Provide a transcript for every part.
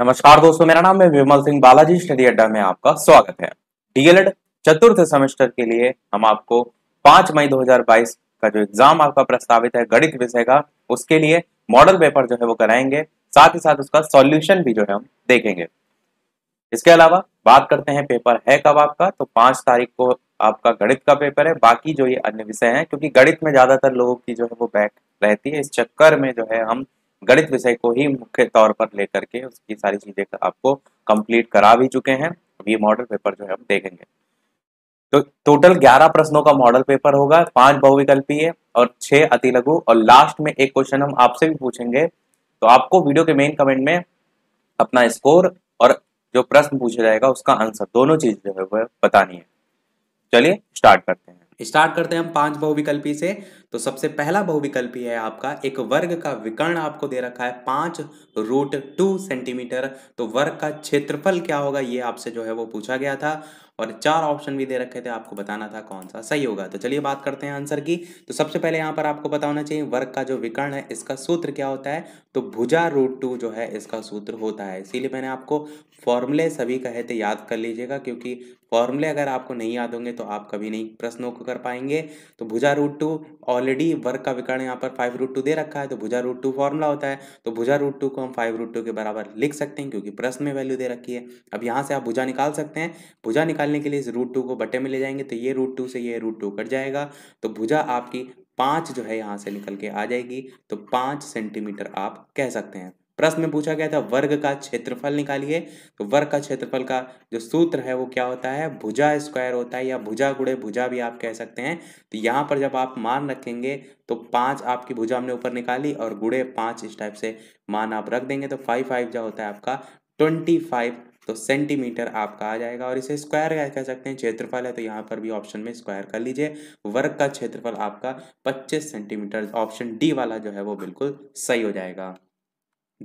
नमस्कार दोस्तों मेरा नाम है विमल सिंह बालाजी स्टडी अड्डा में आपका स्वागत है डीएलएड चतुर्थ सेमेस्टर के लिए हम आपको 5 मई 2022 का जो एग्जाम आपका प्रस्तावित है गणित विषय का उसके लिए मॉडल पेपर जो है वो कराएंगे साथ ही साथ उसका सॉल्यूशन भी जो है हम देखेंगे इसके अलावा बात करते हैं पेपर है कब आपका तो पांच तारीख को आपका गणित का पेपर है बाकी जो ये अन्य विषय हैं क्योंकि गणित में ज्यादातर लोगों की जो है वो बैक रहती है इस चक्कर में जो है हम गणित विषय को ही मुख्य तौर पर लेकर के उसकी सारी चीजें आपको कंप्लीट करा भी चुके हैं ये मॉडल पेपर जो है हम देखेंगे तो टोटल 11 प्रश्नों का मॉडल पेपर होगा पांच बहुविकल्पीय और छह अति लघु और लास्ट में एक क्वेश्चन हम आपसे भी पूछेंगे तो आपको वीडियो के मेन कमेंट में अपना स्कोर और जो प्रश्न पूछा जाएगा उसका आंसर दोनों चीज जो है वह बतानी है चलिए स्टार्ट करते हैं स्टार्ट करते हैं हम पांच बहुविकल्पी से तो सबसे पहला बहुविकल्पी है आपका एक वर्ग का विकर्ण आपको दे रखा है पांच रूट टू सेंटीमीटर तो वर्ग का क्षेत्रफल क्या होगा ये आपसे जो है वो पूछा गया था और चार ऑप्शन भी दे रखे थे आपको बताना था कौन सा सही होगा तो चलिए बात करते हैं आंसर की तो सबसे पहले यहाँ पर आपको बताना चाहिए वर्ग का जो विकर्ण है इसका सूत्र क्या होता है तो भुजा रूट टू जो है इसका सूत्र होता है इसीलिए मैंने आपको फॉर्मूले सभी कहे थे याद कर लीजिएगा क्योंकि फॉर्मूले अगर आपको नहीं याद होंगे तो आप कभी नहीं प्रश्नों को कर पाएंगे तो भुजा रूट टू ऑलरेडी वर्ग का विकर्ण यहाँ पर फाइव रूट टू दे रखा है तो भुजा रूट टू फॉर्मूला होता है तो भुजा रूट टू को हम फाइव रूट टू के बराबर लिख सकते हैं क्योंकि प्रश्न में वैल्यू दे रखी है अब यहाँ से आप भुजा निकाल सकते हैं भुजा निकाल निकालने के लिए इस रूट टू को बटे में ले जाएंगे तो ये रूट टू से ये रूट टू कट जाएगा तो भुजा आपकी पाँच जो है यहाँ से निकल के आ जाएगी तो पाँच सेंटीमीटर आप कह सकते हैं प्रश्न में पूछा गया था वर्ग का क्षेत्रफल निकालिए तो वर्ग का क्षेत्रफल का जो सूत्र है वो क्या होता है भुजा स्क्वायर होता है या भुजा गुड़े भुजा भी आप कह सकते हैं तो यहाँ पर जब आप मान रखेंगे तो पाँच आपकी भुजा हमने ऊपर निकाली और गुड़े पाँच इस टाइप से मान आप रख देंगे तो फाइव फाइव जो होता है आपका ट्वेंटी तो सेंटीमीटर आपका आ जाएगा और इसे स्क्वायर क्या कह सकते हैं क्षेत्रफल है तो यहाँ पर भी ऑप्शन में स्क्वायर कर लीजिए वर्ग का क्षेत्रफल आपका 25 सेंटीमीटर ऑप्शन डी वाला जो है वो बिल्कुल सही हो जाएगा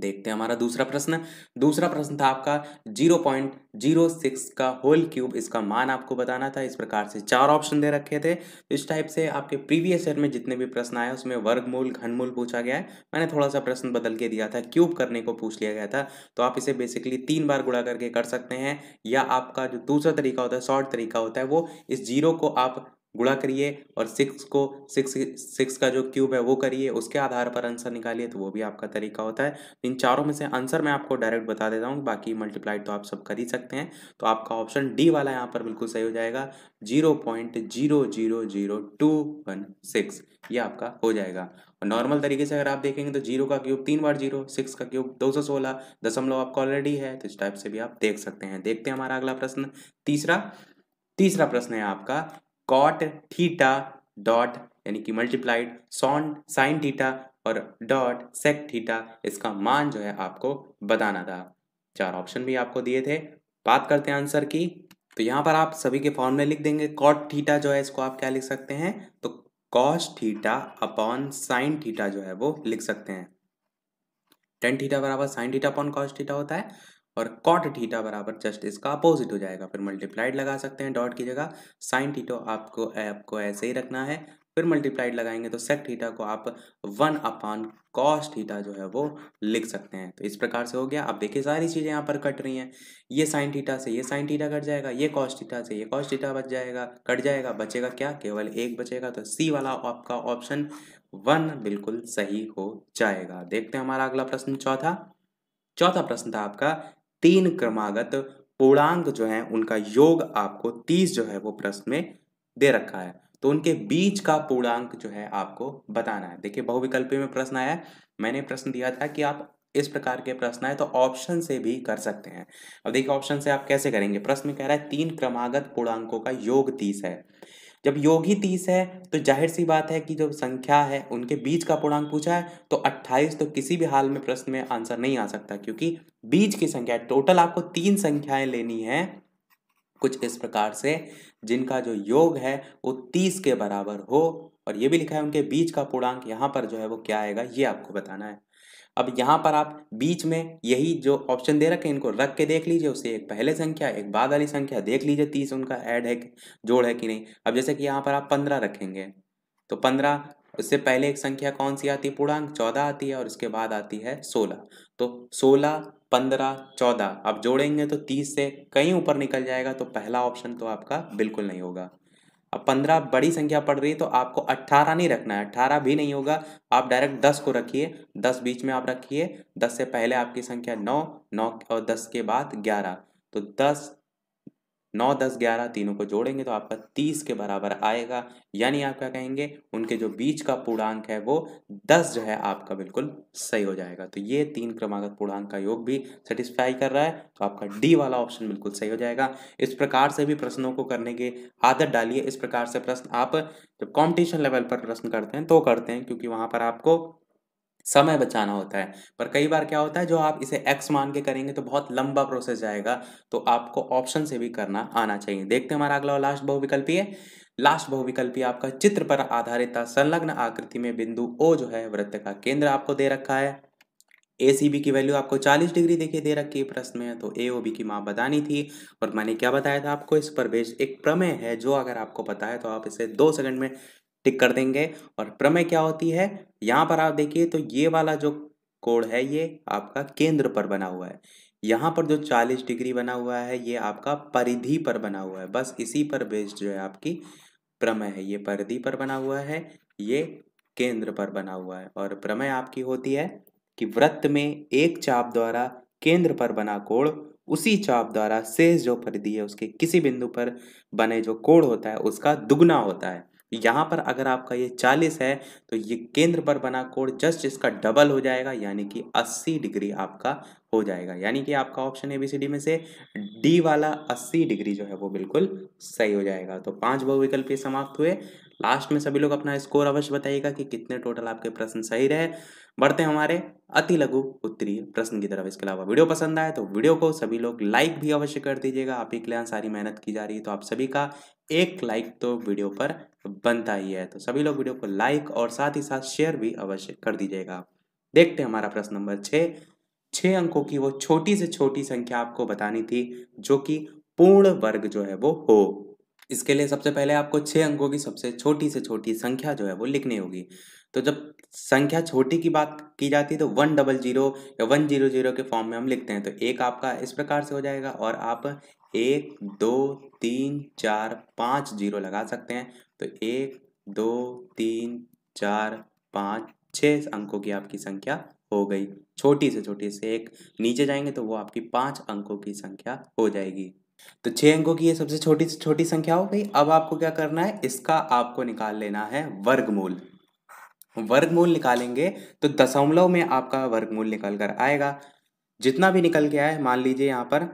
देखते हैं हमारा दूसरा प्रश्न दूसरा प्रश्न था आपका जीरो पॉइंट जीरो सिक्स का होल क्यूब इसका मान आपको बताना था इस प्रकार से चार ऑप्शन दे रखे थे इस टाइप से आपके प्रीवियस ईयर में जितने भी प्रश्न आए उसमें वर्गमूल घनमूल पूछा गया है मैंने थोड़ा सा प्रश्न बदल के दिया था क्यूब करने को पूछ लिया गया था तो आप इसे बेसिकली तीन बार गुड़ा करके कर सकते हैं या आपका जो दूसरा तरीका होता है शॉर्ट तरीका होता है वो इस जीरो को आप गुणा करिए और सिक्स को सिक्स सिक्स का जो क्यूब है वो करिए उसके आधार पर आंसर निकालिए तो वो भी आपका तरीका होता है इन चारों में से आंसर मैं आपको डायरेक्ट बता देता हूँ बाकी मल्टीप्लाइड तो आप सब कर ही सकते हैं तो आपका ऑप्शन डी वाला यहाँ पर बिल्कुल सही हो जाएगा zero point zero zero zero two one six ये आपका हो जाएगा और नॉर्मल तरीके से अगर आप देखेंगे तो जीरो का क्यूब तीन बार जीरो सिक्स का क्यूब दो सौ सोलह दशमलव आपका ऑलरेडी है तो इस टाइप से भी आप देख सकते हैं देखते हैं हमारा अगला प्रश्न तीसरा तीसरा प्रश्न है आपका कॉट थीटा डॉट यानी कि मल्टीप्लाइड सॉन साइन थीटा और डॉट सेक थीटा इसका मान जो है आपको बताना था चार ऑप्शन भी आपको दिए थे बात करते हैं आंसर की तो यहाँ पर आप सभी के फॉर्मूले लिख देंगे कॉट थीटा जो है इसको आप क्या लिख सकते हैं तो cos theta upon sine theta जो है वो लिख सकते हैं टेन थीटा बराबर sine theta upon cos theta होता है और कॉट थीटा बराबर जस्ट इसका अपोजिट हो जाएगा फिर मल्टीप्लाइड लगा सकते हैं डॉट की जगह साइन थीटो आपको आपको ऐसे ही रखना है फिर मल्टीप्लाइड लगाएंगे तो सेक थीटा को आप वन अपॉन कॉस थीटा जो है वो लिख सकते हैं तो इस प्रकार से हो गया आप देखिए सारी चीज़ें यहाँ पर कट रही हैं ये साइन थीटा से ये साइन थीटा कट जाएगा ये कॉस थीटा से ये कॉस थीटा बच जाएगा कट जाएगा बचेगा क्या केवल एक बचेगा तो सी वाला आपका ऑप्शन वन बिल्कुल सही हो जाएगा देखते हैं हमारा अगला प्रश्न चौथा चौथा प्रश्न था आपका तीन क्रमागत पूर्णांक जो है उनका योग आपको तीस जो है वो प्रश्न में दे रखा है तो उनके बीच का पूर्णांक जो है आपको बताना है देखिए बहुविकल्पी में प्रश्न आया मैंने प्रश्न दिया था कि आप इस प्रकार के प्रश्न आए तो ऑप्शन से भी कर सकते हैं अब देखिए ऑप्शन से आप कैसे करेंगे प्रश्न में कह रहा है तीन क्रमागत पूर्णांकों का योग तीस है जब योगी तीस है तो जाहिर सी बात है कि जो संख्या है उनके बीच का पूर्णांक पूछा है तो अट्ठाईस तो किसी भी हाल में प्रश्न में आंसर नहीं आ सकता क्योंकि बीच की संख्या टोटल आपको तीन संख्याएं लेनी है कुछ इस प्रकार से जिनका जो योग है वो तीस के बराबर हो और ये भी लिखा है उनके बीच का पूर्णांक यहाँ पर जो है वो क्या आएगा ये आपको बताना है अब यहाँ पर आप बीच में यही जो ऑप्शन दे रखे इनको रख के देख लीजिए उससे एक पहले संख्या एक बाद वाली संख्या देख लीजिए तीस उनका ऐड है जोड़ है कि नहीं अब जैसे कि यहाँ पर आप पंद्रह रखेंगे तो पंद्रह उससे पहले एक संख्या कौन सी आती है पूर्णांक चौदह आती है और उसके बाद आती है सोलह तो सोलह पंद्रह चौदह अब जोड़ेंगे तो तीस से कहीं ऊपर निकल जाएगा तो पहला ऑप्शन तो आपका बिल्कुल नहीं होगा अब पंद्रह बड़ी संख्या पड़ रही है तो आपको अट्ठारह नहीं रखना है अट्ठारह भी नहीं होगा आप डायरेक्ट दस को रखिए दस बीच में आप रखिए दस से पहले आपकी संख्या नौ नौ और दस के बाद ग्यारह तो दस नौ दस ग्यारह तीनों को जोड़ेंगे तो आपका तीस के बराबर आएगा यानी आप क्या कहेंगे उनके जो बीच का पूर्णांक है वो दस जो है आपका बिल्कुल सही हो जाएगा तो ये तीन क्रमागत पूर्णांक का योग भी सेटिस्फाई कर रहा है तो आपका डी वाला ऑप्शन बिल्कुल सही हो जाएगा इस प्रकार से भी प्रश्नों को करने की आदत डालिए इस प्रकार से प्रश्न आप जब कॉम्पिटिशन लेवल पर प्रश्न करते हैं तो करते हैं क्योंकि वहाँ पर आपको समय बचाना होता है पर कई बार क्या होता है जो आप इसे एक्स मान के करेंगे तो बहुत लंबा प्रोसेस जाएगा तो आपको ऑप्शन से भी करना आना चाहिए देखते हैं हमारा अगला और लास्ट बहुविकल्पी है लास्ट बहुविकल्पी आपका चित्र पर आधारित संलग्न आकृति में बिंदु ओ जो है वृत्त का केंद्र आपको दे रखा है ए सी बी की वैल्यू आपको 40 डिग्री देखिए दे रखी है प्रश्न में तो ए ओ बी की माप बतानी थी और मैंने क्या बताया था आपको इस पर बेस्ड एक प्रमेय है जो अगर आपको पता है तो आप इसे दो सेकंड में टिक कर देंगे और प्रमेय क्या होती है यहाँ पर आप देखिए तो ये वाला जो कोड़ है ये आपका केंद्र पर बना हुआ है यहाँ पर जो चालीस डिग्री बना हुआ है ये आपका परिधि पर बना हुआ है बस इसी पर बेस्ड जो है आपकी प्रमेय है ये परिधि पर बना हुआ है ये केंद्र पर बना हुआ है और प्रमेय आपकी होती है कि व्रत में एक चाप द्वारा केंद्र पर बना कोण उसी चाप द्वारा शेष जो परिधि है उसके किसी बिंदु पर बने जो कोण होता है उसका दुगना होता है यहाँ पर अगर आपका ये चालीस है तो ये केंद्र पर बना कोण जस्ट इसका डबल हो जाएगा यानी कि अस्सी डिग्री आपका हो जाएगा यानी कि आपका option A B C D में से डी वाला अस्सी डिग्री जो है वो बिल्कुल सही हो जाएगा तो पांच बहुविकल्प ये समाप्त हुए लास्ट में सभी लोग अपना स्कोर अवश्य बताइएगा कि कितने टोटल आपके प्रश्न सही रहे बढ़ते हैं हमारे अति लघु उत्तरीय प्रश्न की तरफ इसके अलावा वीडियो पसंद आए तो वीडियो को सभी लोग लाइक भी अवश्य कर दीजिएगा आप ही के लिए सारी मेहनत की जा रही है तो आप सभी का एक लाइक तो वीडियो पर बनता ही है तो सभी लोग वीडियो को लाइक और साथ ही साथ शेयर भी अवश्य कर दीजिएगा देखते हैं हमारा प्रश्न नंबर छः छः अंकों की वो छोटी से छोटी संख्या आपको बतानी थी जो कि पूर्ण वर्ग जो है वो हो इसके लिए सबसे पहले आपको छः अंकों की सबसे छोटी से छोटी संख्या जो है वो लिखनी होगी तो जब संख्या छोटी की बात की जाती है तो वन डबल जीरो या वन जीरो जीरो के फॉर्म में हम लिखते हैं तो एक आपका इस प्रकार से हो जाएगा और आप एक दो तीन चार पाँच जीरो लगा सकते हैं तो एक दो तीन चार पाँच छः अंकों की आपकी संख्या हो गई छोटी से छोटी से एक नीचे जाएंगे तो वो आपकी पाँच अंकों की संख्या हो जाएगी तो छः अंकों की ये सबसे छोटी से छोटी संख्या हो गई अब आपको क्या करना है इसका आपको निकाल लेना है वर्गमूल वर्गमूल निकालेंगे तो दशमलव में आपका वर्गमूल निकल कर आएगा जितना भी निकल के आए मान लीजिए यहाँ पर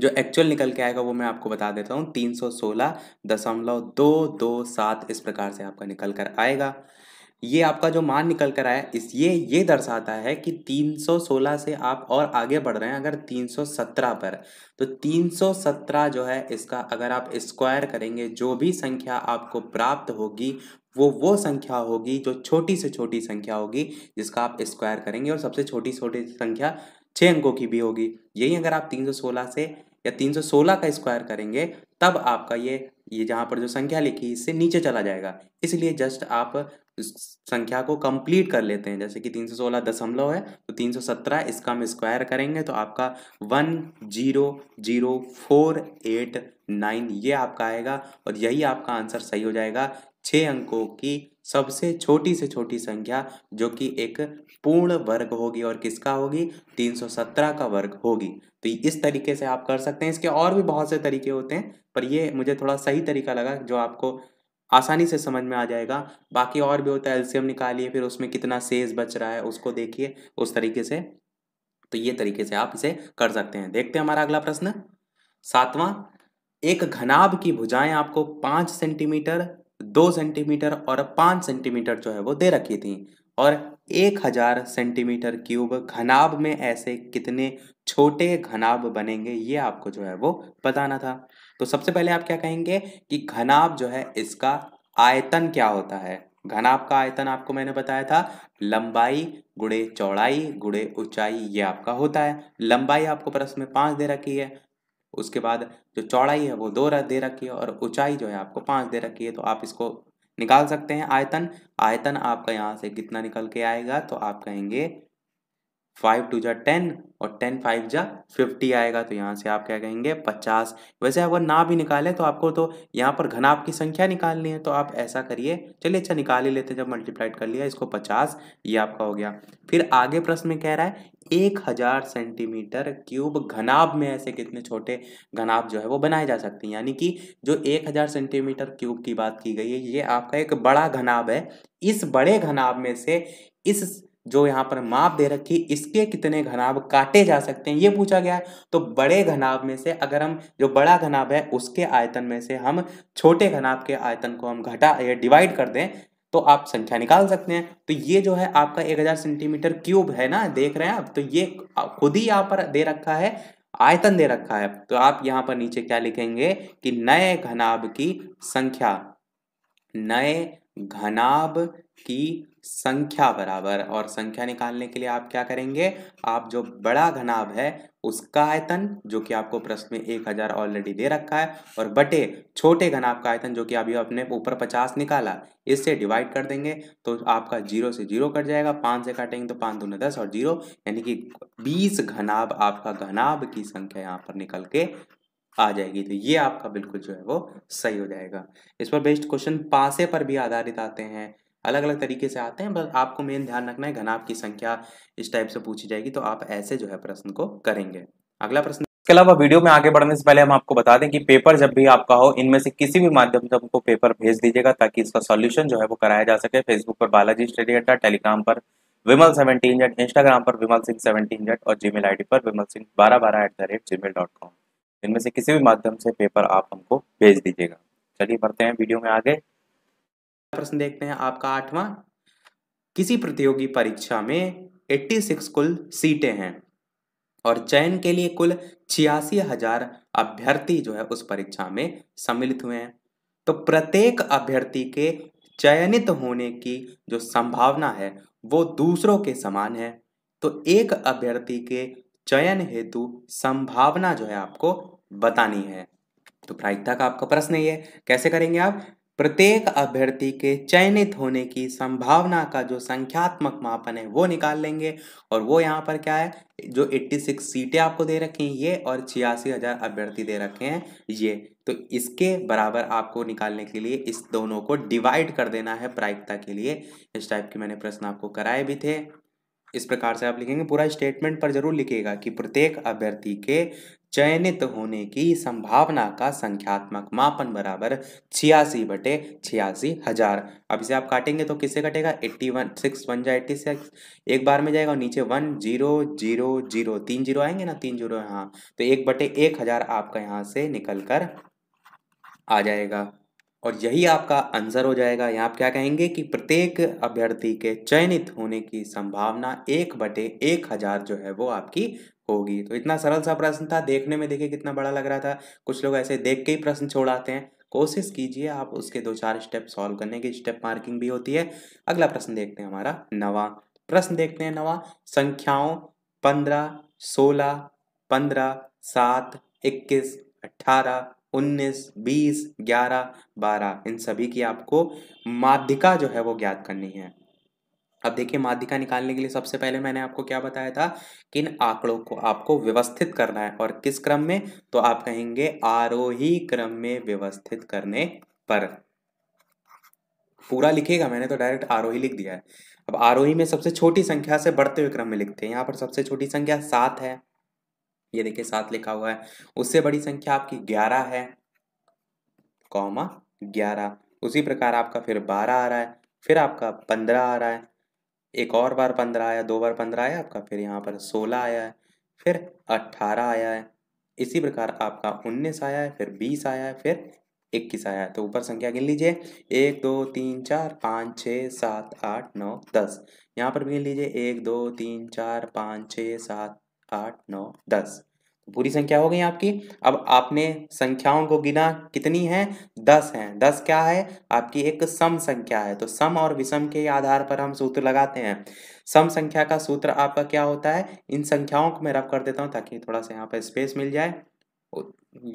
जो एक्चुअल निकल के आएगा वो मैं आपको बता देता हूँ तीन सौ सोलह दशमलव दो दो सात इस प्रकार से आपका निकल कर आएगा ये आपका जो मान निकल कर आया इस ये ये दर्शाता है कि 316 से आप और आगे बढ़ रहे हैं अगर 317 पर तो 317 जो है इसका अगर आप स्क्वायर करेंगे जो भी संख्या आपको प्राप्त होगी वो वो संख्या होगी जो छोटी से छोटी संख्या होगी जिसका आप स्क्वायर करेंगे और सबसे छोटी छोटी संख्या छः अंकों की भी होगी यही अगर आप 316 से या 316 का स्क्वायर करेंगे तब आपका ये ये जहाँ पर जो संख्या लिखी इससे नीचे चला जाएगा इसलिए जस्ट आप संख्या को कंप्लीट कर लेते हैं जैसे कि तीन सौ सोलह दशमलव है तो तीन सौ सत्रह इसका हम स्क्वायर करेंगे तो आपका one zero zero four eight nine ये आपका आएगा और यही आपका आंसर सही हो जाएगा छः अंकों की सबसे छोटी से छोटी संख्या जो कि एक पूर्ण वर्ग होगी और किसका होगी 317 का वर्ग होगी तो इस तरीके से आप कर सकते हैं इसके और भी बहुत से तरीके होते हैं पर ये मुझे थोड़ा सही तरीका लगा जो आपको आसानी से समझ में आ जाएगा बाकी और भी होता है एल्सियम निकालिए फिर उसमें कितना सेज बच रहा है उसको देखिए उस तरीके से तो ये तरीके से आप इसे कर सकते हैं देखते हैं हमारा अगला प्रश्न सातवां एक घनाभ की भुजाएं आपको पांच सेंटीमीटर दो सेंटीमीटर और पाँच सेंटीमीटर जो है वो दे रखी थी और एक हजार सेंटीमीटर क्यूब घनाभ में ऐसे कितने छोटे घनाभ बनेंगे ये आपको जो है वो बताना था तो सबसे पहले आप क्या कहेंगे कि घनाभ जो है इसका आयतन क्या होता है घनाभ का आयतन आपको मैंने बताया था लंबाई गुड़े चौड़ाई गुड़े ऊंचाई ये आपका होता है लंबाई आपको प्रश्न में पाँच दे रखी है उसके बाद जो चौड़ाई है वो दो दे रखी है और ऊंचाई जो है आपको पाँच दे रखी है तो आप इसको निकाल सकते हैं आयतन आयतन आपका यहाँ से कितना निकल के आएगा तो आप कहेंगे फाइव टू जा टेन और टेन फाइव जा फिफ्टी आएगा तो यहाँ से आप क्या कहेंगे पचास वैसे अगर ना भी निकालें तो आपको तो यहाँ पर घनाप की संख्या निकालनी है तो आप ऐसा करिए चलिए अच्छा निकाल ही लेते जब मल्टीप्लाइड कर लिया इसको पचास ये आपका हो गया फिर आगे प्रश्न में कह रहा है एक हजार सेंटीमीटर क्यूब घनाब में ऐसे कितने छोटे घनाब जो है वो बनाए जा सकते हैं यानी कि जो एक हजार सेंटीमीटर क्यूब की बात की गई है ये आपका एक बड़ा घनाब है इस बड़े घनाब में से इस जो यहाँ पर माप दे रखी इसके कितने घनाब काटे जा सकते हैं ये पूछा गया है तो बड़े घनाब में से अगर हम जो बड़ा घनाब है उसके आयतन में से हम छोटे घनाब के आयतन को हम घटा डिवाइड कर दें तो आप संख्या निकाल सकते हैं तो ये जो है आपका 1000 सेंटीमीटर क्यूब है ना देख रहे हैं आप तो ये खुद ही यहाँ पर दे रखा है आयतन दे रखा है तो आप यहाँ पर नीचे क्या लिखेंगे कि नए घनाब की संख्या नए घनाभ की संख्या बराबर और संख्या निकालने के लिए आप क्या करेंगे आप जो बड़ा घनाभ है उसका आयतन जो कि आपको प्रश्न में एक हजार ऑलरेडी दे रखा है और बटे छोटे घनाभ का आयतन जो कि अभी आपने ऊपर पचास निकाला इससे डिवाइड कर देंगे तो आपका जीरो से जीरो कट जाएगा पांच से काटेंगे तो पांच दोनों दस और जीरो यानी कि बीस घनाभ आपका घनाभ की संख्या यहाँ पर निकल के आ जाएगी तो ये आपका बिल्कुल जो है वो सही हो जाएगा इस पर बेस्ट क्वेश्चन पासे पर भी आधारित आते हैं अलग अलग तरीके से आते हैं बस आपको मेन ध्यान रखना है घनाभ की संख्या इस टाइप से पूछी जाएगी तो आप ऐसे जो है प्रश्न को करेंगे अगला प्रश्न इसके अलावा वीडियो में आगे बढ़ने से पहले हम आपको बता दें कि पेपर जब भी आपका हो इनमें से किसी भी माध्यम से हमको पेपर भेज दीजिएगा ताकि इसका सॉल्यूशन जो है वो कराया जा सके फेसबुक पर बालाजी स्टडी अड्डा टेलीग्राम पर विमल सेवनटीन जेट इंस्टाग्राम पर विमल सिंह सेवनटीन जेट और जीमेल आईडी पर विमल सिंह बारह बारह at the rate Gmail dot com इनमें से किसी भी माध्यम से पेपर आप हमको भेज दीजिएगा चलिए बढ़ते हैं वीडियो में आगे प्रश्न देखते हैं आपका आठवां किसी प्रतियोगी परीक्षा में 86 कुल सीटें हैं और चयन के लिए कुल छियासी हजार अभ्यर्थी जो है उस परीक्षा में सम्मिलित हुए हैं तो प्रत्येक अभ्यर्थी के चयनित होने की जो संभावना है वो दूसरों के समान है तो एक अभ्यर्थी के चयन हेतु संभावना जो है आपको बतानी है तो प्रायिकता का आपका प्रश्न ये कैसे करेंगे आप प्रत्येक अभ्यर्थी के चयनित होने की संभावना का जो संख्यात्मक मापन है वो निकाल लेंगे और वो यहाँ पर क्या है जो 86 सीटें आपको दे रखी हैं ये और छियासी हजार अभ्यर्थी दे रखे हैं ये तो इसके बराबर आपको निकालने के लिए इस दोनों को डिवाइड कर देना है प्रायिकता के लिए इस टाइप के मैंने प्रश्न आपको कराए भी थे इस प्रकार से आप लिखेंगे पूरा स्टेटमेंट पर जरूर लिखिएगा कि प्रत्येक अभ्यर्थी के चयनित होने की संभावना का संख्यात्मक मापन बराबर छियासी बटे छियासी हजार अब इसे आप काटेंगे तो किससे कटेगा एट्टी वन सिक्स वन जा एट्टी सिक्स एक बार में जाएगा और नीचे वन जीरो जीरो जीरो तीन जीरो आएंगे ना तीन जीरो यहाँ तो एक बटे एक हजार आपका यहाँ से निकल कर आ जाएगा और यही आपका आंसर हो जाएगा यहाँ आप क्या कहेंगे कि प्रत्येक अभ्यर्थी के चयनित होने की संभावना एक बटे एक हज़ार जो है वो आपकी होगी तो इतना सरल सा प्रश्न था देखने में देखिए कितना बड़ा लग रहा था कुछ लोग ऐसे देख के ही प्रश्न छोड़ाते हैं कोशिश कीजिए आप उसके दो चार स्टेप सॉल्व करने की स्टेप मार्किंग भी होती है अगला प्रश्न देखते हैं हमारा नवा प्रश्न देखते हैं नवा संख्याओं पंद्रह सोलह पंद्रह सात इक्कीस अट्ठारह उन्नीस बीस ग्यारह बारह इन सभी की आपको माध्यिका जो है वो ज्ञात करनी है अब देखिए माध्यिका निकालने के लिए सबसे पहले मैंने आपको क्या बताया था कि इन आंकड़ों को आपको व्यवस्थित करना है और किस क्रम में तो आप कहेंगे आरोही क्रम में व्यवस्थित करने पर पूरा लिखेगा मैंने तो डायरेक्ट आरोही लिख दिया है अब आरोही में सबसे छोटी संख्या से बढ़ते हुए क्रम में लिखते हैं यहाँ पर सबसे छोटी संख्या सात है ये देखिए सात लिखा हुआ है उससे बड़ी संख्या आपकी ग्यारह है कॉमा ग्यारह उसी प्रकार आपका फिर बारह आ रहा है फिर आपका पंद्रह आ रहा है एक और बार पंद्रह आया दो बार पंद्रह आया आपका फिर यहाँ पर सोलह आया है फिर अट्ठारह आया है इसी प्रकार आपका उन्नीस आया है फिर बीस आया है फिर इक्कीस आया है तो ऊपर संख्या गिन लीजिए एक दो तीन चार पाँच छः सात आठ नौ दस यहाँ पर भी गिन लीजिए एक दो तीन चार पाँच छः सात आठ नौ दस तो पूरी संख्या हो गई आपकी अब आपने संख्याओं को गिना कितनी है दस है दस क्या है आपकी एक सम संख्या है तो सम और विषम के आधार पर हम सूत्र लगाते हैं सम संख्या का सूत्र आपका क्या होता है इन संख्याओं को मैं रब कर देता हूं ताकि थोड़ा सा यहाँ पर स्पेस मिल जाए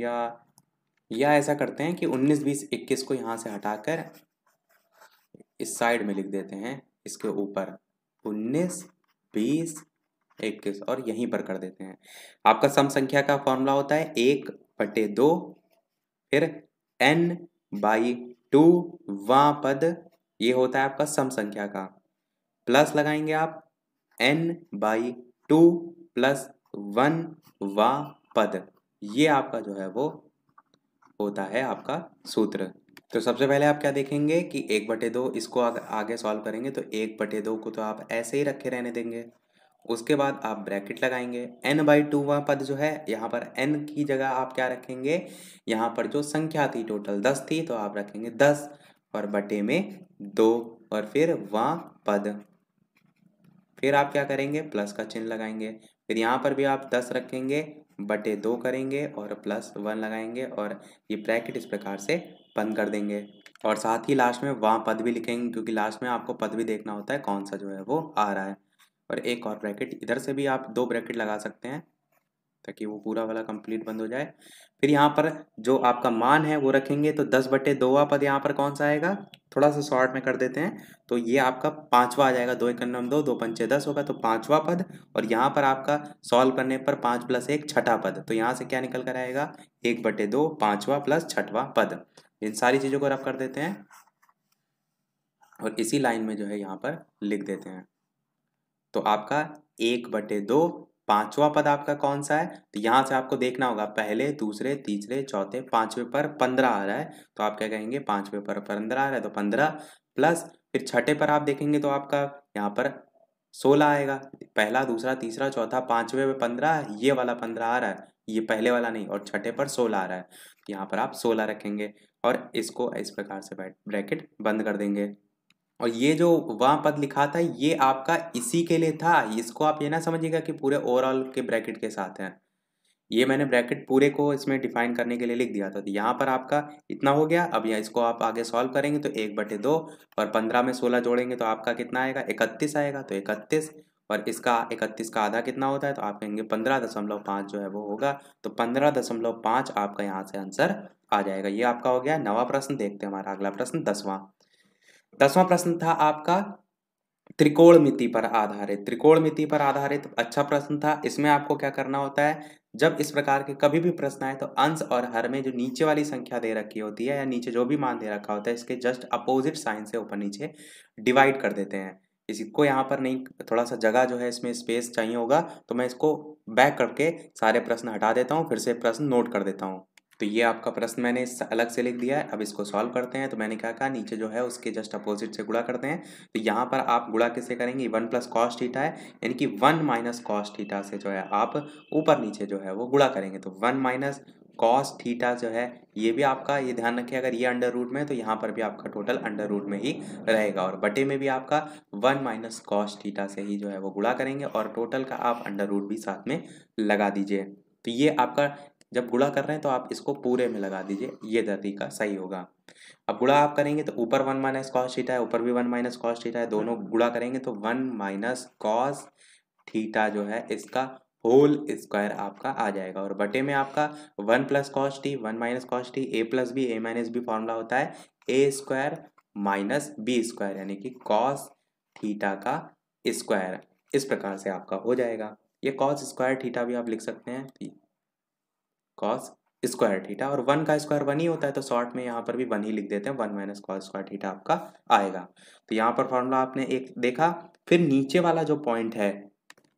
या या ऐसा करते हैं कि उन्नीस बीस इक्कीस को यहाँ से हटाकर इस साइड में लिख देते हैं इसके ऊपर उन्नीस बीस इक्कीस और यहीं पर कर देते हैं आपका सम संख्या का फॉर्मूला होता है एक बटे दो फिर एन बाई टू वा पद ये होता है आपका सम संख्या का प्लस लगाएंगे आप N by two plus one वा पद ये आपका जो है वो होता है आपका सूत्र तो सबसे पहले आप क्या देखेंगे कि एक बटे दो इसको आगे सॉल्व करेंगे तो एक बटे दो को तो आप ऐसे ही रखे रहने देंगे उसके बाद आप ब्रैकेट लगाएंगे एन बाई टू वह पद जो है यहाँ पर एन की जगह आप क्या रखेंगे यहाँ पर जो संख्या थी टोटल दस थी तो आप रखेंगे दस और बटे में दो और फिर वहाँ पद फिर आप क्या करेंगे प्लस का चिन्ह लगाएंगे फिर यहाँ पर भी आप दस रखेंगे बटे दो करेंगे और प्लस वन लगाएंगे और ये ब्रैकेट इस प्रकार से बंद कर देंगे और साथ ही लास्ट में वहाँ पद भी लिखेंगे क्योंकि लास्ट में आपको पद भी देखना होता है कौन सा जो है वो आ रहा है और एक और ब्रैकेट इधर से भी आप दो ब्रैकेट लगा सकते हैं ताकि वो पूरा वाला कंप्लीट बंद हो जाए फिर यहाँ पर जो आपका मान है वो रखेंगे तो दस बटे दोवा पद यहाँ पर कौन सा आएगा थोड़ा सा शॉर्ट में कर देते हैं तो ये आपका पांचवा आ जाएगा दो इक्नम दो दो पंचे दस होगा तो पांचवा पद और यहाँ पर आपका सॉल्व करने पर पाँच प्लस एक छठा पद तो यहाँ से क्या निकल कर आएगा एक बटे दो पांचवा प्लस छठवा पद इन सारी चीज़ों को रफ कर देते हैं और इसी लाइन में जो है यहाँ पर लिख देते हैं तो आपका एक बटे दो पांचवा पद आपका कौन सा है तो यहां से आपको देखना होगा पहले दूसरे तीसरे चौथे पांचवे पर पंद्रह आ रहा है तो आप क्या कहेंगे पांचवे पर पंद्रह आ रहा है तो पंद्रह प्लस फिर छठे पर आप देखेंगे तो आपका यहाँ पर सोलह आएगा पहला दूसरा तीसरा चौथा पांचवे पे पंद्रह ये वाला पंद्रह आ रहा है ये पहले वाला नहीं और छठे पर सोलह आ रहा है तो यहाँ पर आप सोलह रखेंगे और इसको इस प्रकार से ब्रैकेट बंद कर देंगे और ये जो वह पद लिखा था ये आपका इसी के लिए था इसको आप ये ना समझिएगा कि पूरे ओवरऑल के ब्रैकेट के साथ है ये मैंने ब्रैकेट पूरे को इसमें डिफाइन करने के लिए लिख दिया था तो यहाँ पर आपका इतना हो गया अब यहाँ इसको आप आगे सॉल्व करेंगे तो एक बटे दो और पंद्रह में सोलह जोड़ेंगे तो आपका कितना आएगा इकतीस आएगा तो इकतीस और इसका इकतीस का आधा कितना होता है तो आप कहेंगे पंद्रह दशमलव पाँच जो है वो होगा तो पंद्रह दशमलव पाँच आपका यहाँ से आंसर आ जाएगा ये आपका हो गया नवा प्रश्न देखते हैं हमारा अगला प्रश्न दसवां दसवां प्रश्न था आपका त्रिकोणमिति पर आधारित त्रिकोणमिति पर आधारित अच्छा प्रश्न था इसमें आपको क्या करना होता है जब इस प्रकार के कभी भी प्रश्न आए तो अंश और हर में जो नीचे वाली संख्या दे रखी होती है या नीचे जो भी मान दे रखा होता है इसके जस्ट अपोजिट साइन से ऊपर नीचे डिवाइड कर देते हैं इसको यहाँ पर नहीं थोड़ा सा जगह जो है इसमें स्पेस चाहिए होगा तो मैं इसको बैक करके सारे प्रश्न हटा देता हूँ फिर से प्रश्न नोट कर देता हूँ तो ये आपका प्रश्न मैंने इस अलग से लिख दिया है अब इसको सॉल्व करते हैं तो मैंने क्या कहा नीचे जो है उसके जस्ट अपोजिट से गुड़ा करते हैं तो यहाँ पर आप गुड़ा किससे करेंगे वन प्लस कॉस्ट हीटा है यानी कि वन माइनस कॉस्ट हीटा से जो है आप ऊपर नीचे जो है वो गुड़ा करेंगे तो वन माइनस कॉस थीटा जो है ये भी आपका ये ध्यान रखिए अगर ये अंडर रूट में तो यहाँ पर भी आपका टोटल अंडर रूट में ही रहेगा और बटे में भी आपका वन माइनस कॉस थीटा से ही जो है वो गुड़ा करेंगे और टोटल का आप अंडर रूट भी साथ में लगा दीजिए तो ये आपका जब गुड़ा कर रहे हैं तो आप इसको पूरे में लगा दीजिए ये तरीका सही होगा अब गुड़ा आप करेंगे तो ऊपर वन माइनस कॉस थीटा है ऊपर भी वन माइनस कॉस थीटा है दोनों हाँ। गुड़ा करेंगे तो वन माइनस कॉस थीटा जो है इसका होल स्क्वायर आपका आ जाएगा और बटे में आपका one plus cos T one minus cos T A plus B A minus B formula होता है A square minus B square यानी कि कॉस थीटा का स्क्वायर इस प्रकार से आपका हो जाएगा ये कॉस स्क्वायर थीटा भी आप लिख सकते हैं कॉस स्क्वायर थीटा और वन का स्क्वायर वन ही होता है तो शॉर्ट में यहाँ पर भी वन ही लिख देते हैं one minus cos square theta आपका आएगा तो यहाँ पर फॉर्मूला आपने एक देखा फिर नीचे वाला जो पॉइंट है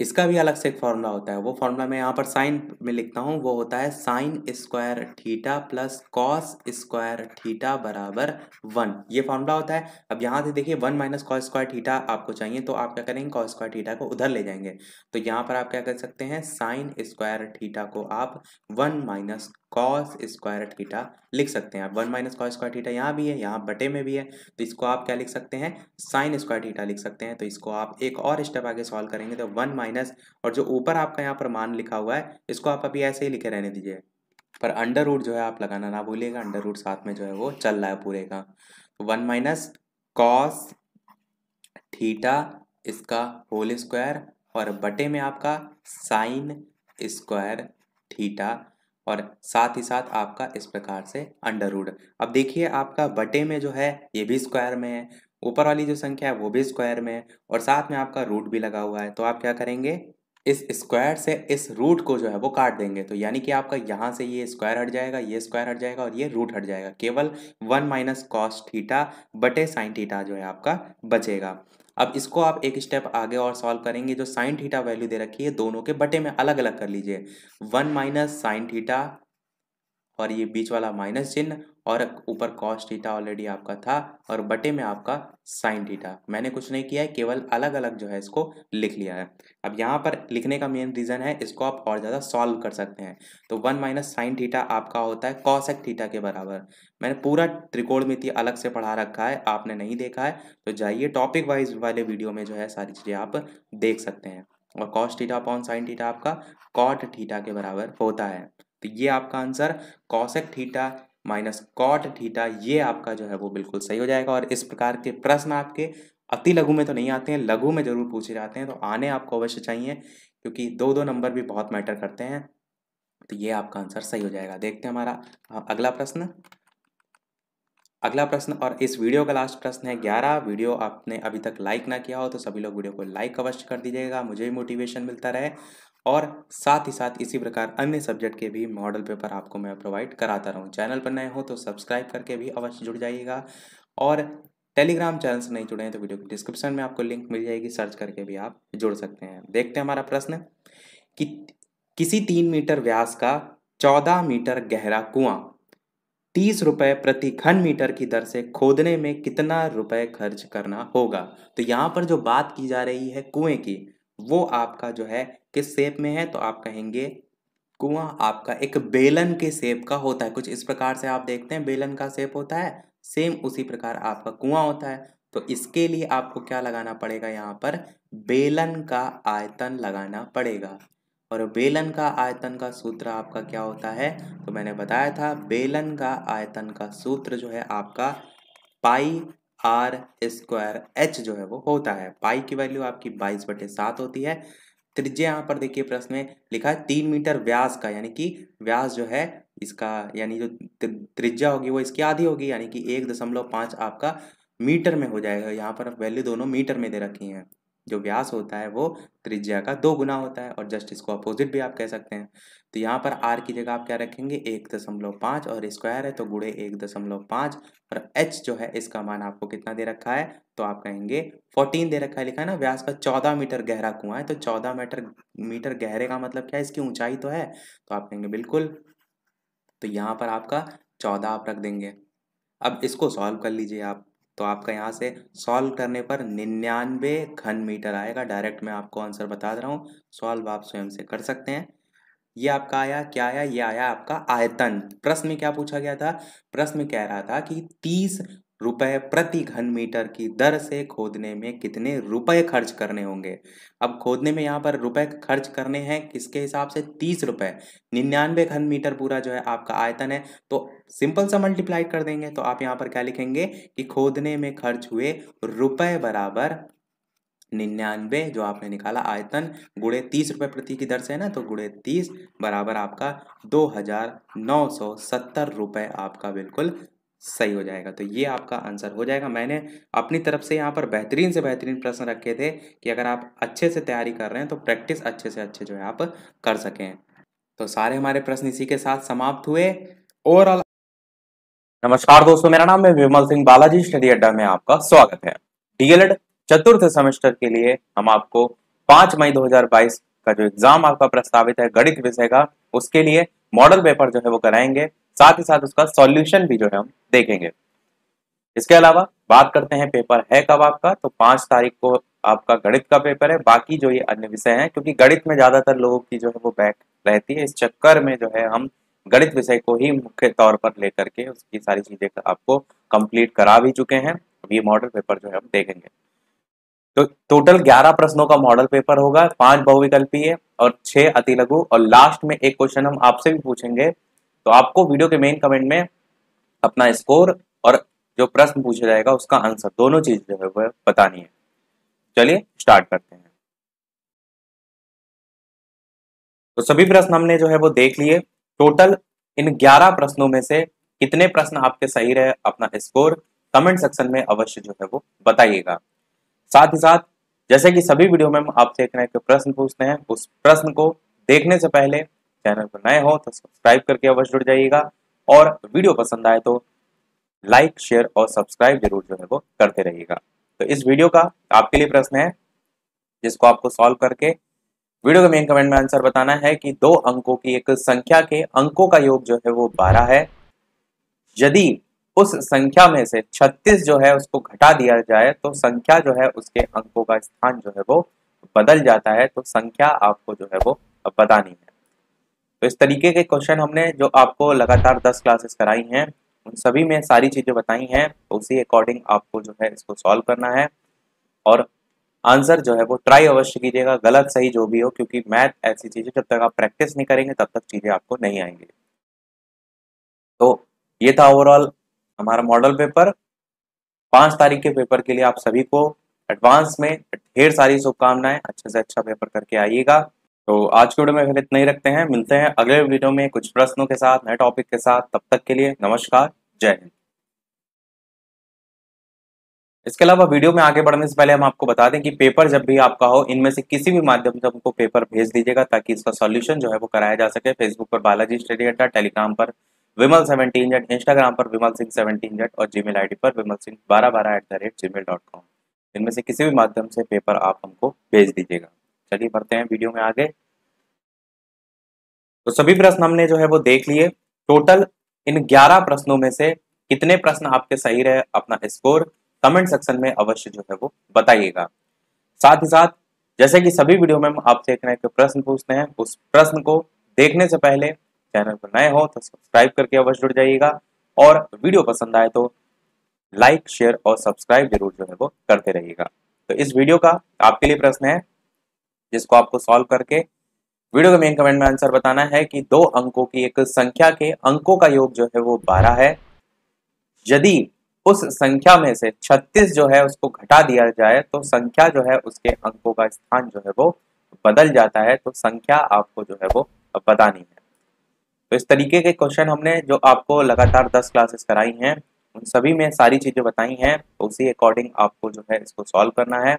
इसका भी अलग से एक फॉर्मूला होता है वो फॉर्मूला मैं यहाँ पर साइन में लिखता हूँ वो होता है sine square theta plus cos square theta बराबर वन ये फॉर्मूला होता है अब यहाँ से देखिए one minus cos square theta आपको चाहिए तो आप क्या करेंगे कॉस स्क्वायर थीटा को उधर ले जाएंगे तो यहाँ पर आप क्या कर सकते हैं साइन स्क्वायर थीटा को आप one minus cos square theta लिख सकते हैं आप one minus cos square theta यहाँ भी है यहाँ बटे में भी है तो इसको आप क्या लिख सकते हैं साइन स्क्वायर थीटा लिख सकते हैं तो इसको आप एक और स्टेप आगे सॉल्व करेंगे तो वन माइनस और जो ऊपर आपका यहाँ पर मान लिखा हुआ है इसको आप अभी ऐसे ही लिखे रहने दीजिए पर अंडर रूट जो है आप लगाना ना भूलिएगा अंडर रूट साथ में जो है वो चल रहा है पूरे का तो वन माइनस कॉस थीटा इसका होल स्क्वायर और बटे में आपका साइन स्क्वायर थीटा और साथ ही साथ आपका इस प्रकार से अंडर रूड अब देखिए आपका बटे में जो है ये भी स्क्वायर में है ऊपर वाली जो संख्या है वो भी स्क्वायर में है और साथ में आपका रूट भी लगा हुआ है तो आप क्या करेंगे इस स्क्वायर से इस रूट को जो है वो काट देंगे तो यानी कि आपका यहाँ से ये स्क्वायर हट जाएगा ये स्क्वायर हट जाएगा और ये रूट हट जाएगा केवल वन माइनस कॉस ठीटा बटे साइन ठीटा जो है आपका बचेगा अब इसको आप एक स्टेप आगे और सॉल्व करेंगे जो साइन ठीटा वैल्यू दे रखी है दोनों के बटे में अलग अलग कर लीजिए वन माइनस साइन ठीटा और ये बीच वाला माइनस चिन्ह और ऊपर कॉस्ट डीटा ऑलरेडी आपका था और बटे में आपका साइन डीटा मैंने कुछ नहीं किया है केवल अलग अलग जो है इसको लिख लिया है अब यहाँ पर लिखने का मेन रीज़न है इसको आप और ज़्यादा सॉल्व कर सकते हैं तो वन माइनस साइन डीटा आपका होता है कॉसेक डीटा के बराबर मैंने पूरा त्रिकोण अलग से पढ़ा रखा है आपने नहीं देखा है तो जाइए टॉपिक वाइज वाले वीडियो में जो है सारी चीज़ें आप देख सकते हैं और cos theta upon sine theta आपका कॉट डीटा के बराबर होता है तो ये आपका answer cosec theta minus cot theta ये आपका जो है वो बिल्कुल सही हो जाएगा और इस प्रकार के प्रश्न आपके अति लघु में तो नहीं आते हैं लघु में ज़रूर पूछे जाते हैं तो आने आपको अवश्य चाहिए क्योंकि दो दो नंबर भी बहुत मैटर करते हैं तो ये आपका आंसर सही हो जाएगा देखते हैं हमारा हाँ, अगला प्रश्न अगला प्रश्न और इस वीडियो का लास्ट प्रश्न है ग्यारह वीडियो आपने अभी तक लाइक ना किया हो तो सभी लोग वीडियो को लाइक अवश्य कर दीजिएगा मुझे भी मोटिवेशन मिलता रहे और साथ ही साथ इसी प्रकार अन्य सब्जेक्ट के भी मॉडल पेपर आपको मैं प्रोवाइड कराता रहूँ चैनल पर नए हो तो सब्सक्राइब करके भी अवश्य जुड़ जाइएगा और टेलीग्राम चैनल से नहीं जुड़े हैं तो वीडियो के डिस्क्रिप्शन में आपको लिंक मिल जाएगी सर्च करके भी आप जुड़ सकते हैं देखते हैं हमारा प्रश्न कि किसी तीन मीटर व्यास का चौदह मीटर गहरा कुआं तीस रुपये प्रति घन मीटर की दर से खोदने में कितना रुपए खर्च करना होगा तो यहाँ पर जो बात की जा रही है कुएं की वो आपका जो है किस शेप में है तो आप कहेंगे कुआं आपका एक बेलन के शेप का होता है कुछ इस प्रकार से आप देखते हैं बेलन का शेप होता है सेम उसी प्रकार आपका कुआं होता है तो इसके लिए आपको क्या लगाना पड़ेगा यहाँ पर बेलन का आयतन लगाना पड़ेगा और बेलन का आयतन का सूत्र आपका क्या होता है तो मैंने बताया था बेलन का आयतन का सूत्र जो है आपका पाई आर स्क्वायर एच जो है वो होता है पाई की वैल्यू आपकी बाईस बटे सात होती है त्रिज्या यहाँ पर देखिए प्रश्न में लिखा है तीन मीटर व्यास का यानी कि व्यास जो है इसका यानी जो त्रिज्या होगी वो इसकी आधी होगी यानी कि एक दशमलव पाँच आपका मीटर में हो जाएगा यहाँ पर वैल्यू दोनों मीटर में दे रखी हैं जो व्यास होता है वो त्रिज्या का दो गुना होता है और जस्ट इसको अपोजिट भी आप कह सकते हैं तो यहाँ पर आर की जगह आप क्या रखेंगे एक दशमलव पाँच और स्क्वायर है तो गुड़े एक दशमलव पाँच और एच जो है इसका मान आपको कितना दे रखा है तो आप कहेंगे फोर्टीन दे रखा है लिखा है ना व्यास का चौदह मीटर गहरा कुआं है तो चौदह मीटर मीटर गहरे का मतलब क्या है इसकी ऊंचाई तो है तो आप कहेंगे बिल्कुल तो यहाँ पर आपका चौदह आप रख देंगे अब इसको सॉल्व कर लीजिए आप तो आपका यहाँ से सॉल्व करने पर निन्यानवे घन मीटर आएगा डायरेक्ट मैं आपको आंसर बता दे रहा हूँ सॉल्व आप स्वयं से कर सकते हैं ये आपका आया क्या आया ये आया आपका आयतन प्रश्न में क्या पूछा गया था प्रश्न में कह रहा था कि तीस रुपए प्रति घन मीटर की दर से खोदने में कितने रुपए खर्च करने होंगे अब खोदने में यहाँ पर रुपए खर्च करने हैं किसके हिसाब से तीस रुपए निन्यानवे घन मीटर पूरा जो है आपका आयतन है तो सिंपल सा मल्टीप्लाई कर देंगे तो आप यहाँ पर क्या लिखेंगे कि खोदने में खर्च हुए रुपए बराबर निन्यानवे जो आपने निकाला आयतन गुड़े तीस रुपये प्रति की दर से है ना तो गुड़े तीस बराबर आपका दो हज़ार नौ सौ सत्तर रुपये आपका बिल्कुल सही हो जाएगा तो ये आपका आंसर हो जाएगा मैंने अपनी तरफ से यहाँ पर बेहतरीन से बेहतरीन प्रश्न रखे थे कि अगर आप अच्छे से तैयारी कर रहे हैं तो प्रैक्टिस अच्छे से अच्छे जो है आप कर सकें तो सारे हमारे प्रश्न इसी के साथ समाप्त हुए ओवरऑल नमस्कार दोस्तों मेरा नाम है विमल सिंह बालाजी स्टडी अड्डा में आपका स्वागत है डीएलएड चतुर्थ सेमेस्टर के लिए हम आपको 5 मई 2022 का जो एग्जाम आपका प्रस्तावित है गणित विषय का उसके लिए मॉडल पेपर जो है वो कराएंगे साथ ही साथ उसका सॉल्यूशन भी जो है हम देखेंगे इसके अलावा बात करते हैं पेपर है कब आपका तो पांच तारीख को आपका गणित का पेपर है बाकी जो ये अन्य विषय हैं क्योंकि गणित में ज्यादातर लोगों की जो है वो बैक रहती है इस चक्कर में जो है हम गणित विषय को ही मुख्य तौर पर लेकर के उसकी सारी चीजें आपको कंप्लीट करा भी चुके हैं अब ये मॉडल पेपर जो है हम देखेंगे तो टोटल ग्यारह प्रश्नों का मॉडल पेपर होगा पांच बहुविकल्पीय और छह अति लघु और लास्ट में एक क्वेश्चन हम आपसे भी पूछेंगे तो आपको वीडियो के मेन कमेंट में अपना स्कोर और जो प्रश्न पूछा जाएगा उसका आंसर दोनों चीज जो है वह बतानी है चलिए स्टार्ट करते हैं तो सभी प्रश्न हमने जो है वो देख लिए टोटल इन 11 प्रश्नों में से कितने प्रश्न आपके सही रहे अपना स्कोर कमेंट सेक्शन में अवश्य जो है वो बताइएगा साथ ही साथ जैसे कि सभी वीडियो में हम आपसे एक ना प्रश्न पूछते हैं उस प्रश्न को देखने से पहले चैनल पर नए हो तो सब्सक्राइब करके अवश्य जुड़ जाइएगा और वीडियो पसंद आए तो लाइक शेयर और सब्सक्राइब जरूर जो है वो करते रहिएगा तो इस वीडियो का आपके लिए प्रश्न है जिसको आपको सॉल्व करके वीडियो के मेन कमेंट में आंसर बताना है कि दो अंकों की एक संख्या के अंकों का योग जो है वो बारह है यदि उस संख्या में से 36 जो है उसको घटा दिया जाए तो संख्या जो है उसके अंकों का स्थान जो है वो बदल जाता है तो संख्या आपको जो है वो बतानी है तो इस तरीके के क्वेश्चन हमने जो आपको लगातार 10 क्लासेस कराई हैं उन सभी में सारी चीज़ें बताई हैं तो उसी अकॉर्डिंग आपको जो है इसको सॉल्व करना है और आंसर जो है वो ट्राई अवश्य कीजिएगा गलत सही जो भी हो क्योंकि मैथ ऐसी चीज़ें जब तक आप प्रैक्टिस नहीं करेंगे तब तक चीज़ें आपको नहीं आएंगी तो ये था ओवरऑल हमारा मॉडल पेपर पांच तारीख के पेपर के लिए आप सभी को एडवांस में ढेर सारी शुभकामनाएं अच्छे से अच्छा पेपर करके आइएगा तो आज के वीडियो में फिर इतना ही रखते हैं मिलते हैं अगले वीडियो में कुछ प्रश्नों के साथ नए टॉपिक के साथ तब तक के लिए नमस्कार जय हिंद इसके अलावा वीडियो में आगे बढ़ने से पहले हम आपको बता दें कि पेपर जब भी आपका हो इनमें से किसी भी माध्यम से हमको पेपर भेज दीजिएगा ताकि इसका सॉल्यूशन जो है वो कराया जा सके फेसबुक पर बालाजी स्टडी अड्डा टेलीग्राम पर विमल सेवेंटीन जेट इंस्टाग्राम पर विमल सिंह सेवेंटीन जेट और जी मेल पर विमल सिंह बारह बारह at the rate Gmail dot com इनमें से किसी भी माध्यम से पेपर आप हमको भेज दीजिएगा चलिए बढ़ते हैं वीडियो में आगे तो सभी प्रश्न हमने जो है वो देख लिए टोटल इन ग्यारह प्रश्नों में से कितने प्रश्न आपके सही रहे अपना स्कोर कमेंट सेक्शन में अवश्य जो है वो बताइएगा साथ ही साथ जैसे कि सभी वीडियो में हम आपसे एक ना एक प्रश्न पूछते हैं उस प्रश्न को देखने से पहले चैनल पर नए हो तो सब्सक्राइब करके अवश्य जुड़ जाइएगा और वीडियो पसंद आए तो लाइक शेयर और सब्सक्राइब जरूर जो है वो करते रहिएगा तो इस वीडियो का आपके लिए प्रश्न है जिसको आपको सॉल्व करके वीडियो के मेन कमेंट में आंसर बताना है कि दो अंकों की एक संख्या के अंकों का योग जो है वो बारह है यदि उस संख्या में से 36 जो है उसको घटा दिया जाए तो संख्या जो है उसके अंकों का स्थान जो है वो बदल जाता है तो संख्या आपको जो है वो बतानी है तो इस तरीके के क्वेश्चन हमने जो आपको लगातार दस क्लासेस कराई हैं उन सभी में सारी चीज़ें बताई हैं तो उसी अकॉर्डिंग आपको जो है इसको सॉल्व करना है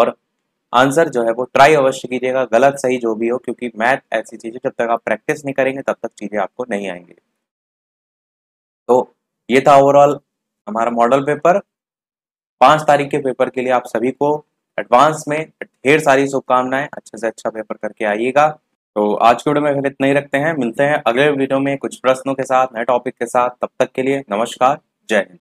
और आंसर जो है वो ट्राई अवश्य कीजिएगा गलत सही जो भी हो क्योंकि मैथ ऐसी चीज़ें जब तक आप प्रैक्टिस नहीं करेंगे तब तक चीज़ें आपको नहीं आएंगी तो ये था ओवरऑल हमारा मॉडल पेपर पाँच तारीख के पेपर के लिए आप सभी को एडवांस में ढेर सारी शुभकामनाएं अच्छे से अच्छा पेपर करके आइएगा तो आज के वीडियो में फिर इतना ही रखते हैं मिलते हैं अगले वीडियो में कुछ प्रश्नों के साथ नए टॉपिक के साथ तब तक के लिए नमस्कार जय हिंद